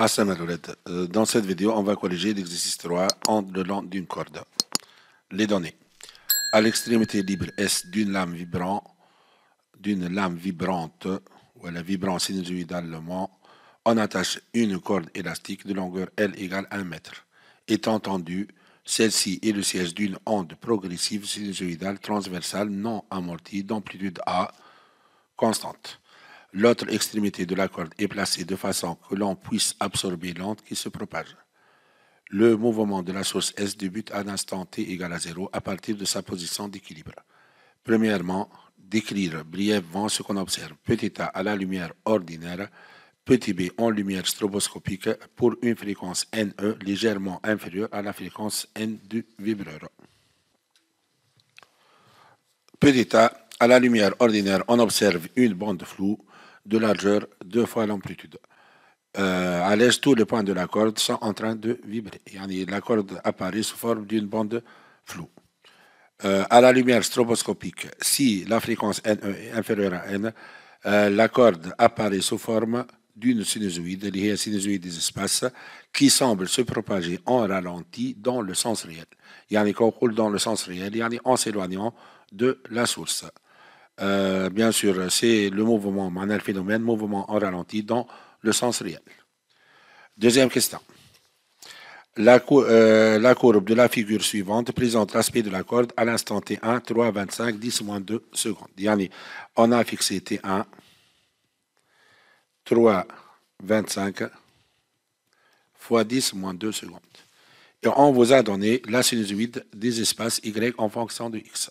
Assam ah, euh, Dans cette vidéo, on va corriger l'exercice 3 en le long d'une corde. Les données. À l'extrémité libre S d'une lame vibrante, d'une lame vibrante, ou à la vibrante sinusoïdalement, on attache une corde élastique de longueur L égale 1 mètre. Étant entendu, celle-ci est le siège d'une onde progressive sinusoïdale transversale non amortie d'amplitude A constante. L'autre extrémité de la corde est placée de façon que l'on puisse absorber l'onde qui se propage. Le mouvement de la source S débute à l'instant t égale à 0 à partir de sa position d'équilibre. Premièrement, décrire brièvement ce qu'on observe. Petit a à la lumière ordinaire, petit b en lumière stroboscopique pour une fréquence NE légèrement inférieure à la fréquence N du vibreur. Petit a à la lumière ordinaire, on observe une bande floue de largeur, deux fois l'amplitude. Euh, à l'est, tous les points de la corde sont en train de vibrer. Yani, la corde apparaît sous forme d'une bande floue. Euh, à la lumière stroboscopique, si la fréquence est euh, inférieure à N, la corde apparaît sous forme d'une sinusoïde, liée à sinusoïde des espaces, qui semble se propager en ralenti dans le sens réel. Il a un roule dans le sens réel, a en s'éloignant de la source. Euh, bien sûr, c'est le mouvement, manuel phénomène, mouvement en ralenti dans le sens réel. Deuxième question. La, euh, la courbe de la figure suivante présente l'aspect de la corde à l'instant T1, 3, 25, 10 moins 2 secondes. Dernier, on a fixé T1, 3, 25 fois 10 moins 2 secondes. Et on vous a donné la sinusoïde des espaces Y en fonction de X.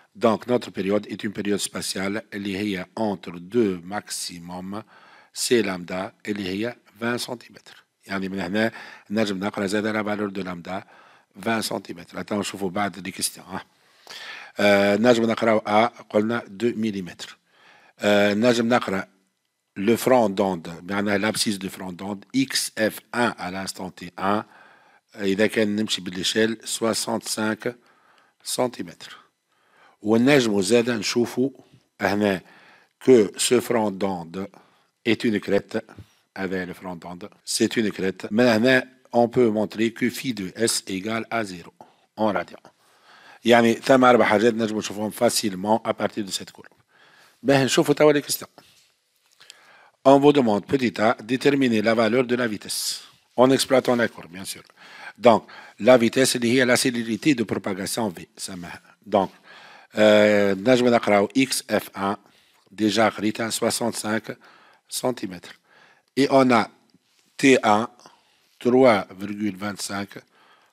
Donc, notre période est une période spatiale Elle est entre deux maximum, C'est lambda, et liée 20 cm. Nous avons la valeur de lambda 20 cm. Attends, je vous parle des questions. Nous hein. euh, avons A, nous 2 mm. Nous avons le front d'onde, l'abscisse du front d'onde, XF1 à l'instant T1, il y a une l'échelle 65 cm. والنجم زادا نشوفوا هنا que ce front d'onde est une crête avec le front d'onde. C'est une crête. Maintenant, on peut montrer que phi de S égale à 0 en radian. يعني ثم أربع حاجات نجم نشوفهم facilement à partir de cette courbe. Ben, on vous demande petit a déterminer la valeur de la vitesse en exploitant la courbe bien sûr. Donc la vitesse est liée à la célérité de propagation v. Donc نجم نقراو اكس اف 1 déjà 65 cm et on a t 1 3,25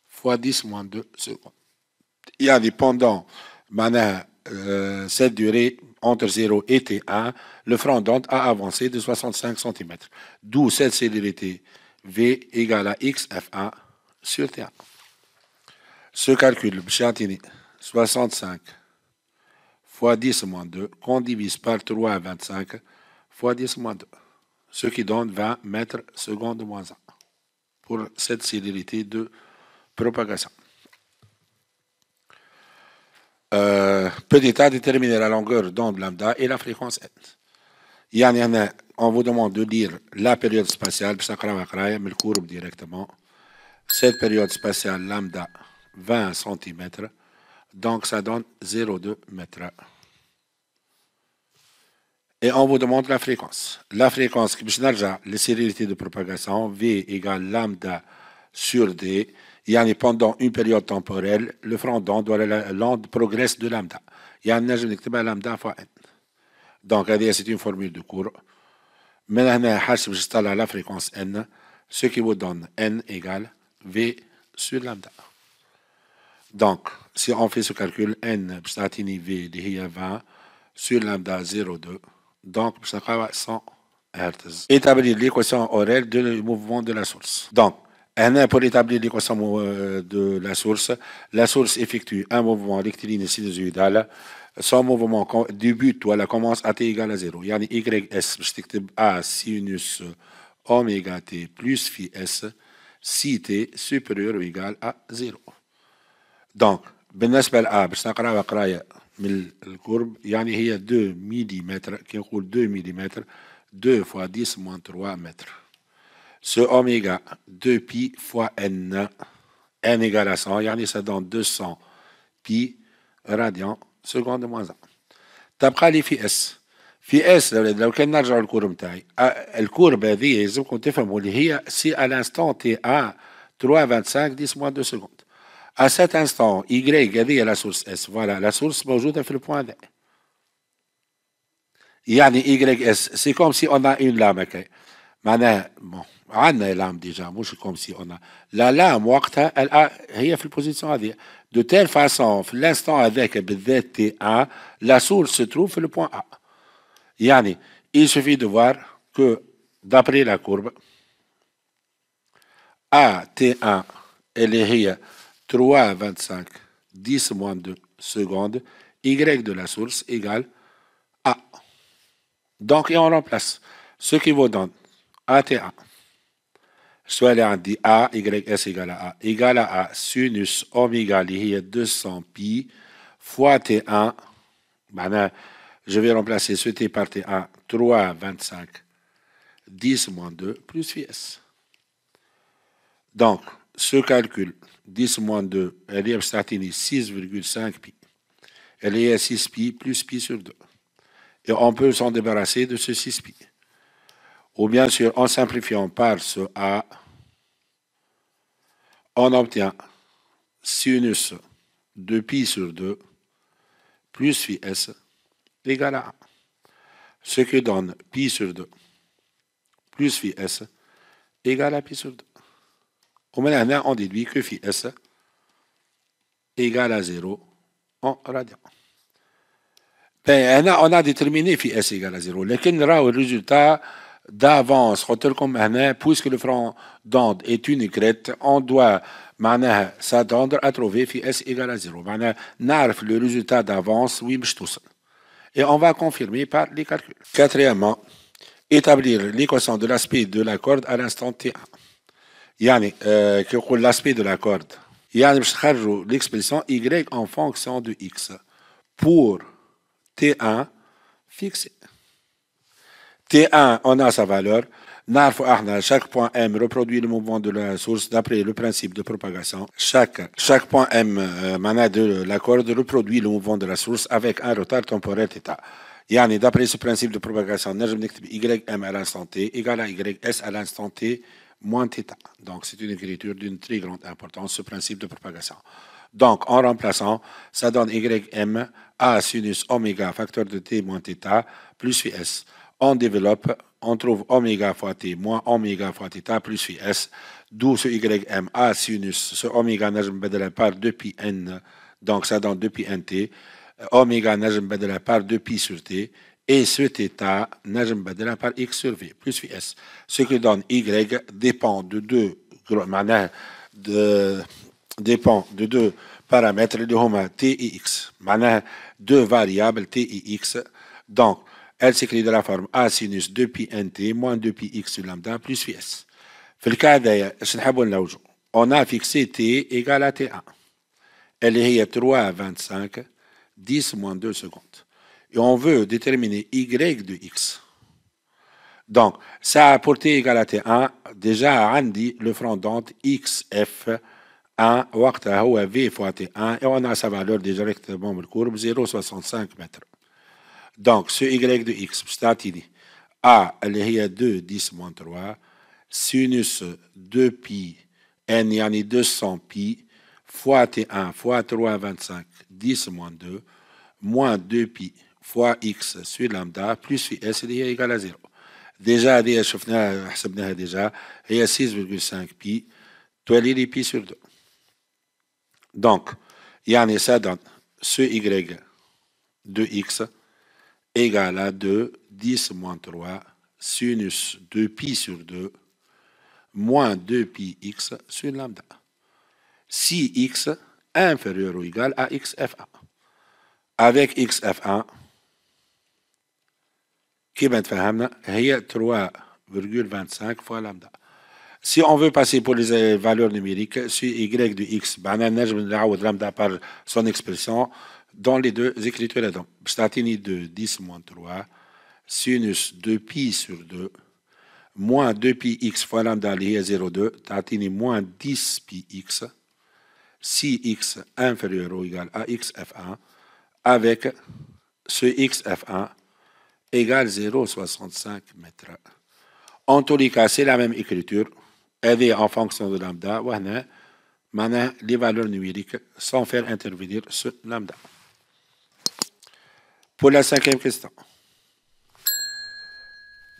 fois 10 moins 2 secondes. des pendant euh, cette durée entre 0 et T1, le front d'onde a avancé de 65 cm. D'où cette célérité V égale à XF1 sur T1. Ce calcul, 65 fois 10 moins 2, qu'on divise par 3 à 25, fois 10 moins 2, ce qui donne 20 mètres secondes moins 1 pour cette célérité de propagation. Euh, petit a déterminer la longueur d'onde lambda et la fréquence n. Yann, on vous demande de lire la période spatiale باش نقراوها mais le directement cette période spatiale lambda 20 cm donc, ça donne 0,2 mètres. Et on vous demande la fréquence. La fréquence, la célérité de propagation, V égale lambda sur D. Yani pendant une période temporelle, le front doit l'onde progresse de lambda. Il Yani je n'ai lambda fois n. Donc, c'est une formule de cours. Maintenant, je la fréquence n, ce qui vous donne n égale V sur lambda. Donc, si on fait ce calcul, n tini v dihi 20 sur lambda 0,2. Donc, va être 100 Hz. Établir l'équation horaire du mouvement de la source. Donc, n pour établir l'équation euh, de la source, la source effectue un mouvement rectiligne sinusoidal Son mouvement débute ou elle commence à t égale à 0. Il y a YS, A sinus oméga t plus phi s, si t supérieur ou égal à 0. Donc, il y a 2 mm, qui coule 2 mm, 2 fois 10 moins 3 mètres. Ce oméga, 2 pi fois n, n égale à 100, il y a 200 pi radians seconde moins 1. Il y a des phi s. Phi s, c'est ce qu'on a fait dans le courant. La courbe est de ce qu'on a fait si à l'instant tu es à 3,25, 10 moins 2 secondes à cet instant, Y, est la source S. Voilà, la source dans le point D. Yani Y, S, c'est comme si on a une lame. Maintenant, on a une lame déjà, moi je comme si on a... La lame, elle a, elle a, elle a la position De telle façon, l'instant avec t 1 la source se trouve sur le point A. Yani, il suffit de voir que, d'après la courbe, AT1, elle est... 3 à 25, 10 moins 2 secondes, y de la source égale A. Donc, et on remplace ce qui vaut donne A, T, Soit là, on dit A, Y, S égale à A, égale à A, sinus oméga, il y 200 pi, fois T1, ben, ben, je vais remplacer ce T par T1, 3 à 25, 10 moins 2, plus s. Donc, ce calcul 10 moins 2, elle est 6,5 pi. Elle est 6 pi plus pi sur 2. Et on peut s'en débarrasser de ce 6 pi. Ou bien sûr, en simplifiant par ce A, on obtient sinus de pi sur 2 plus phi S égale à 1. Ce qui donne pi sur 2 plus phi S égale à pi sur 2. On déduit que ديدوي égale à égale à radian. On radian. déterminé بين هنا اون ا ديترميني في اس ايغال ا زيرو d'avance, puisque le front d'onde est une crête, on doit s'attendre à trouver phi s égale à 0. Narf le résultat d'avance, oui, Et on va confirmer par les calculs. Quatrièmement, établir l'équation de l'aspect de la corde à l'instant T1. يعني l'aspect كي l'aspect de دو l'expression y en fonction de x pour t1 fixé t1 on a sa valeur chaque point M reproduit le mouvement de la source d'après le principe de propagation. Chaque, chaque point M euh, de la corde reproduit le mouvement de la source avec un retard temporel θ. يعني d'après ce principe de propagation, y YM à l'instant T égale à YS à l'instant T moins θ. Donc, c'est une écriture d'une très grande importance, ce principe de propagation. Donc, en remplaçant, ça donne ym a sinus oméga facteur de t moins θ plus s. On développe, on trouve oméga fois t moins oméga fois θ plus s, d'où ce ym a sinus, ce oméga de la par 2pi n, donc ça donne 2pi nt, oméga najm la par 2pi sur t, et cet état najm badala par x sur v plus vs. Ce qui donne y dépend de deux de, dépend de deux paramètres de t et x. deux variables t et x. Donc, elle s'écrit de la forme a sinus 2pi nt moins 2pi x sur lambda plus vs. في On a اش On a اون T تي à t 1 اللي هي 3 25 10 moins 2 secondes et on veut déterminer y de x. Donc, ça a porté égal à T1, déjà on dit le front d'onde xf 1, هو V fois T1, et on a sa valeur directement dans courbe, 0,65 m. Donc, ce Y de X, c'est-à-dire A, elle est 2, 10 moins 3, sinus 2 pi, N, ni 200 pi, fois T1, fois 3, 25, 10 moins 2, moins 2 pi, fois x sur lambda plus s, s égal égal à 0 Déjà euh, déjà déjà حسبناها y a 6.5 pi pi sur pi sur 2 y a ça dans ce y de x égale à 2 10 moins 3 sinus 2pi sur 2 moins 2 pi x sur lambda. Si x inférieur ou égal à xf1. Avec xf1, qui est 3,25 fois lambda. Si on veut passer pour les euh, valeurs numériques, sur y de x, bana نجم de lambda par son expression dans les deux écritures. Donc, statini de 10 moins 3, sinus 2pi sur 2, moins 2pi x fois lambda, lié à 0,2, tatini moins 10 pi x, si x inférieur ou égal à xf1, avec ce xf1 égale 0,65 m En tous les cas, c'est la même écriture. Elle est en fonction de lambda. Maintenant, les valeurs numériques sans faire intervenir ce lambda. Pour la cinquième question.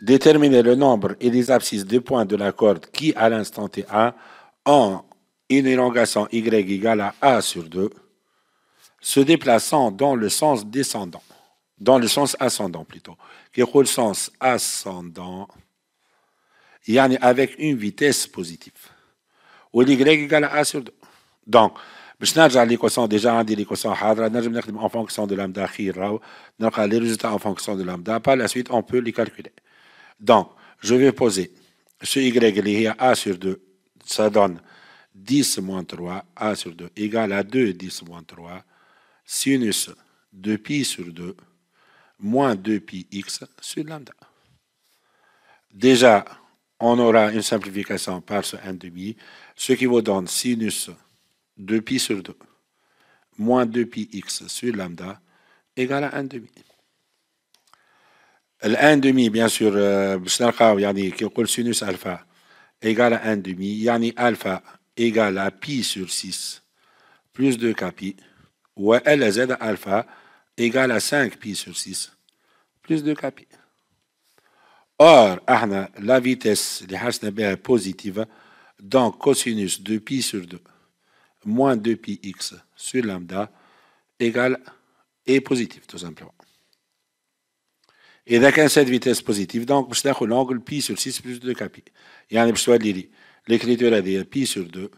Déterminer le nombre et les abscisses des points de la corde qui, à l'instant T1, ont une élongation y égale à A sur 2, se déplaçant dans le sens descendant dans le sens ascendant plutôt. Qui est le sens ascendant, a avec une vitesse positive. Ou l'y égale à A sur 2. Donc, déjà on dit l'équation Hadra, en fonction de lambda va donc les résultats en fonction de lambda, par la suite on peut les calculer. Donc, je vais poser ce Y lié à A sur 2, ça donne 10 moins 3, A sur 2 égale à 2, 10 moins 3, sinus 2 pi sur 2, moins 2pi x sur lambda. Déjà, on aura une simplification par ce demi. ce qui vous donne sinus 2pi sur 2 moins 2pi x sur lambda égale à 1,5. Le 1.5 sûr, sûr, باش نلقاو à sinus alpha, égale à a 1.5 Alpha égale à pi sur 6 Plus 2 ou Ou lz alpha, égale à 5 pi sur 6 plus 2 kpi Or, la vitesse est positive, donc cosinus de pi sur 2 moins 2 x sur lambda égale est positive, tout simplement. Et d'accord, cette vitesse positive, donc, je vais l'angle pi sur 6 plus 2 kpi y on تولي لي l'écriture pi pi sur 2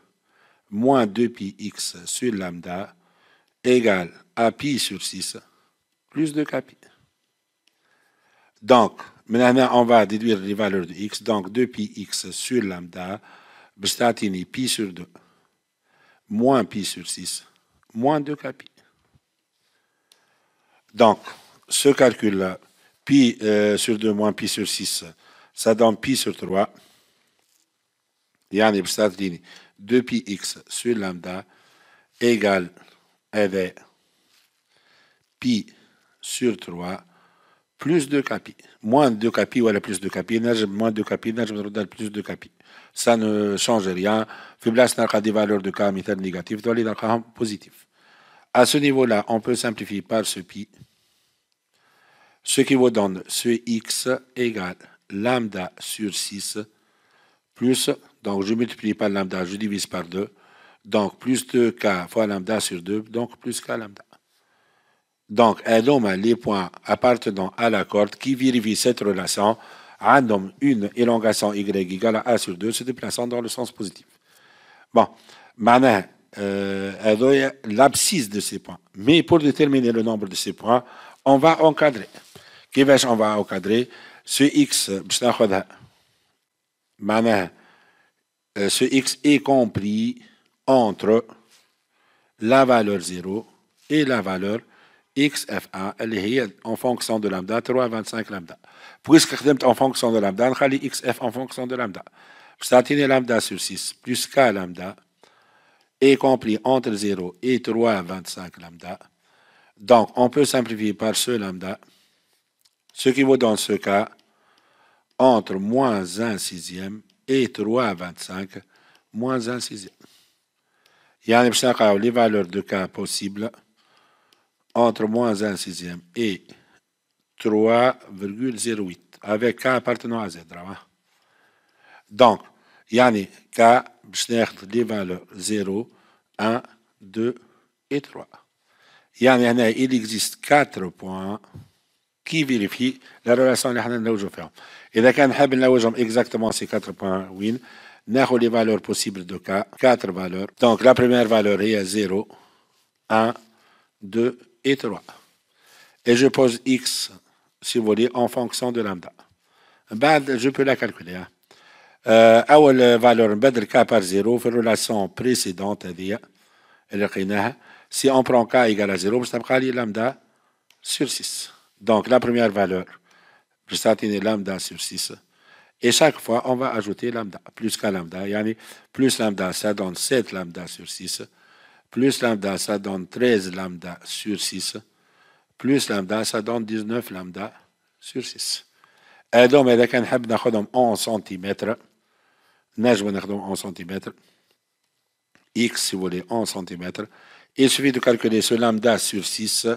moins 2 x sur lambda égale à pi sur 6 plus de kpi Donc, maintenant, on va déduire les valeurs de x. Donc, 2 x sur lambda, Bestatini, pi sur 2, moins pi sur 6, moins 2 capi. Donc, ce calcul-là, pi euh, sur 2 moins pi sur 6, ça donne pi sur 3. Yani Bestatini, 2 x sur lambda égale avec pi sur 3 plus 2 kpi Moins 2 capi, voilà, plus 2 kpi Moins 2 donner plus 2 kpi Ça ne change rien. Fiblas n'a des valeurs de k métal négatif, doit aller dans un positif. À ce niveau-là, on peut simplifier par ce pi, ce qui vous donne ce x égale lambda sur 6 plus, donc je multiplie par lambda, je divise par 2, donc plus 2k fois lambda sur 2, donc plus k lambda. Donc, nomme les points appartenant à la corde qui vérifient cette relation. homme une élongation y égale à a sur 2 se déplaçant dans le sens positif. Bon, Maintenant, euh, elle doit l'abscisse de ces points. Mais pour déterminer le nombre de ces points, on va encadrer. Qu'est-ce qu'on va encadrer Ce x manin euh, ce x est compris entre la valeur 0 et la valeur xf1 est fonction fonction lambda, lambda, à 325 lambda. puisque qu'elle en en fonction de lambda, elle est XF en fonction de lambda. تعطيني lambda sur 6 plus K lambda est compris entre 0 et 3 25 lambda. Donc, on peut simplifier par ce lambda, ce qui vaut dans ce cas entre moins 1 sixième et 3,25 moins 1 sixième. Il y a les valeurs de K possibles entre moins 1 sixième et 3,08 avec K appartenant à Z. Hein. Donc, il K باش ناخذ les valeurs 0 1 2 et 3. Yani, هنا il existe 4 points qui vérifient la relation Et احنا Et فيهم. exactement ces 4 points nous avons les valeurs possibles de K 4 valeurs. Donc la première valeur est 0 1 2 et 3. Et je pose x, si vous voulez, en fonction de lambda. je peux la calculer. Hein. Euh, la valeur de k par 0 dans la relation précédente hein. hein. si si prend prend égale à à 0, زيرو باش lambda sur 6 Donc la première valeur je lambda lambda sur 6 Et chaque fois, on va ajouter lambda, plus k lambda. plus lambda, ça donne 7 lambda sur 6 plus lambda, ça donne 13 lambda sur 6, plus lambda, ça donne 19 lambda sur 6. Et donc, كان نحب 1 11 cm, 11 cm, x si vous voulez 11 cm. il suffit de calculer ce lambda sur 6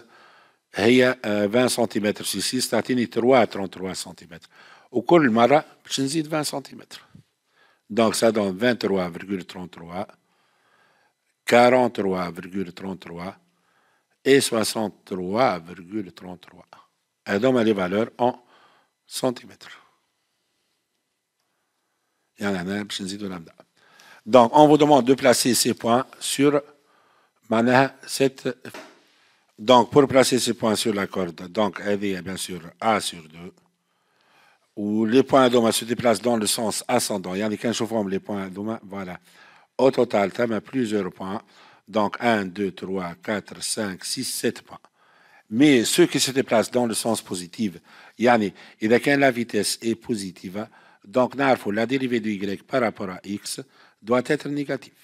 a 20 cm sur 6 3,33 3 33 cours du مرة je dis 20 cm. donc ça donne 23,33 43,33 et 63,33. Elle les valeurs en centimètres. Il y en a un, je de lambda. Donc, on vous demande de placer ces points sur cette. Donc, pour placer ces points sur la corde, donc, elle est bien sûr A sur 2, où les points à se déplacent dans le sens ascendant. Il y en a qu'un chauffeur, les points à voilà. Au total, tu as plusieurs points. Donc 1, 2, 3, 4, 5, 6, 7 points. Mais ceux qui se déplacent dans le sens positif, yani, il quand la vitesse est positive, donc la dérivée de y par rapport à x doit être négative.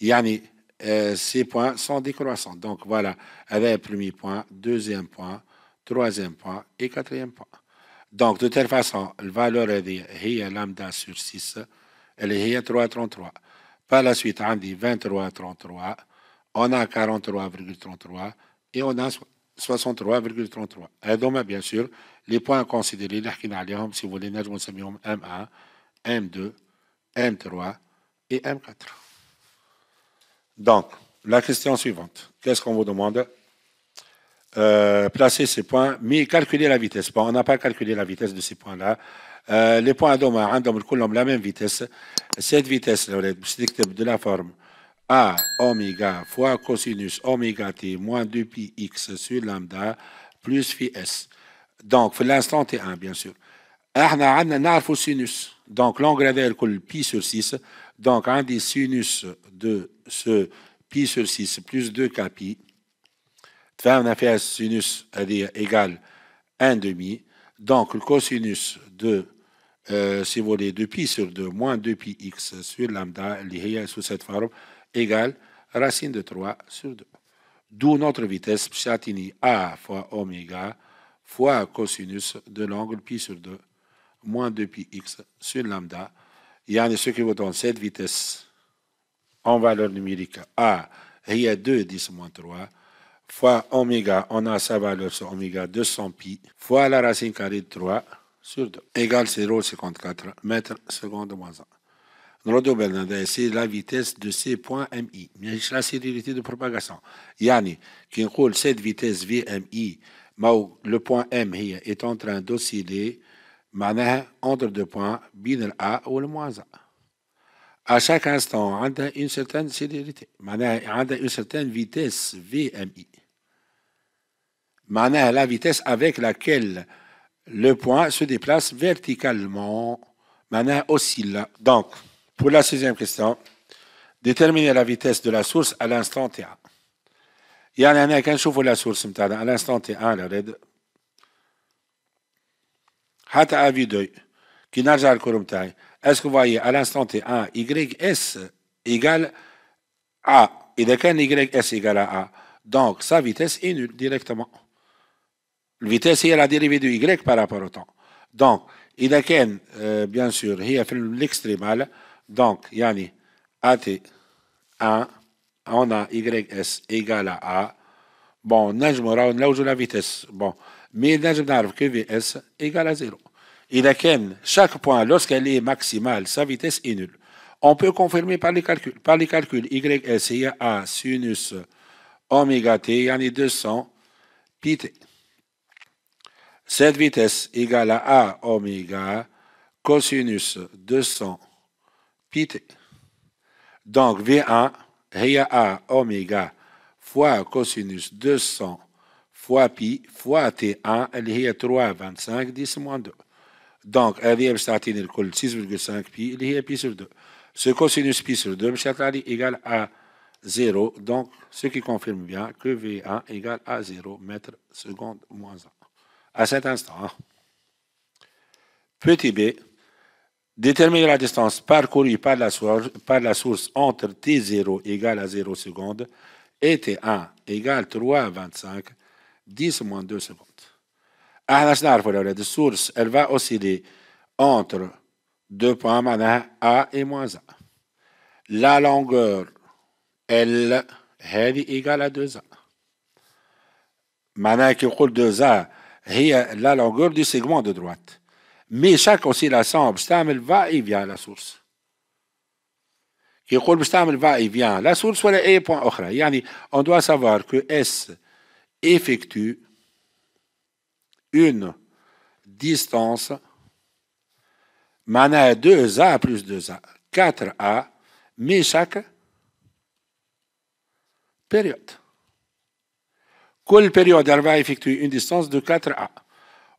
Yani, euh, ces points sont décroissants. Donc voilà, avec le premier point, deuxième point, troisième point et quatrième point. Donc de telle façon, la valeur est lambda sur 6, elle est 3,33. Par la suite, on 23 23,33, on a 43,33 et on a 63,33 Et donc, bien sûr les points considérés les les si vous voulez M1 M2 M3 et M4 donc la question suivante qu'est-ce qu'on vous demande Placez euh, placer ces points mais calculer la vitesse bon on n'a pas calculé la vitesse de ces points là euh, les points بوان هذوما عندهم كلهم لا vitesse. فيتيس vitesse, فيتيس الاولاد de la forme A omega fois cosinus oméga t moins 2pi x sur lambda plus phi s. Donc, l'instant T1 bien sûr. احنا عندنا sinus. Donc, l'angle d'air pi sur 6. Donc, des sinus de ce pi sur 6 plus 2k pi. a fait sinus égal 1 demi. Donc, le cosinus de euh, si vous voulez 2pi sur 2 moins 2pi x sur lambda, lié sous cette forme, égale racine de 3 sur 2. D'où notre vitesse psiatini, A fois oméga fois cosinus de l'angle pi sur 2 moins 2pi x sur lambda. Il y en a ceux qui vous donnent cette vitesse en valeur numérique A, il y a 2 10 moins 3 fois oméga, on a sa valeur sur oméga 200 pi fois la racine carrée de 3 sur égale Égal 0,54 mètre seconde moins 1. Rodo double, c'est la vitesse de ces points MI. C'est la sécurité de propagation. Yanni, qui que cette vitesse VMI, le point M est en train d'osciller entre deux points, bien A ou le moins A. À chaque instant, on a une certaine célérité. On a une certaine vitesse VMI. On a la vitesse avec laquelle le point se déplace verticalement, mais oscille. Donc, pour la sixième question, déterminer la vitesse de la source à l'instant T1. Il y a un qui chauffe la source, à l'instant T1, la red. Hata avi d'œil, qui n'a jamais le courant Est-ce que vous voyez, à l'instant T1, YS égale A. Il y a qu'un YS égale à A. Donc, sa vitesse est nulle directement. La vitesse est la dérivée de Y par rapport au temps. temps. y a, sûr, sûr, bien sûr il l'extrémale. Donc, y y a at 1 on a YS égale à A. Bon, on a la vitesse. la vitesse. Bon, mais نعرف que que VS égale à 0. Il a qu'un. chaque point, lorsqu'elle est maximale, sa vitesse est nulle. On peut confirmer par les calculs. Par les calculs, YS, il y a sinus oméga t, il y a 200 pi t. Cette vitesse égale à A oméga cosinus 200 pi. Donc V1 est A oméga fois cosinus 200 fois pi fois T1, elle est 3,25 10 moins 2. Donc, elle est 6,5 pi, elle est pi sur 2. Ce cosinus pi sur 2, égale à 0, donc ce qui confirme bien que V1 égale à 0 mètre seconde moins 1 à cet instant. Petit b, déterminer la distance parcourue par la, source, entre t0 égale à 0 seconde et t1 égale 3 à 25, 10 moins 2 secondes. source, elle va osciller entre deux points, a et moins a. La longueur, elle est égale à 2a. Maintenant, qui 2a, euh, la longueur du segment de droite. Mais chaque oscillation, il va et vient à la source. à la source, point On doit savoir que S effectue une distance de 2A plus 2A, 4A, mais Chaque période quelle période va effectuer une distance de 4A.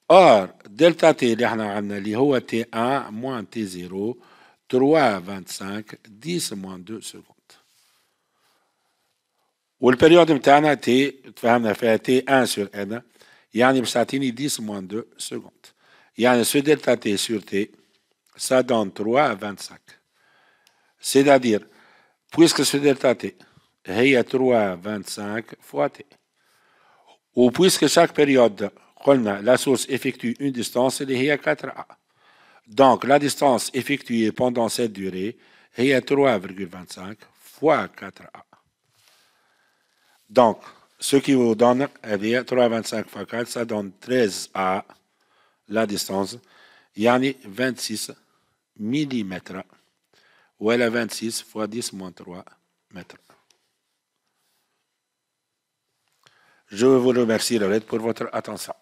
Or, delta T, il y a T1 moins T0, 3 à 25, 10 moins 2 secondes. Ou la période, il t, on a fait T1 sur N, il y a 10 moins 2 secondes. Il ce delta T sur T, ça donne 3 à 25. C'est-à-dire, puisque ce delta T, est 3 à 25 fois T. Puisque puisque période, période la source effectue une distance est à 4A. Donc la distance effectuée pendant cette durée à 3,25 fois 4A. Donc ce qui vous donne 3,25 fois 4, ça donne 13A la distance. y a 26 ou mm. elle à 26 fois 10 moins 3 mètres. Je vous remercie, Lorette, pour votre attention.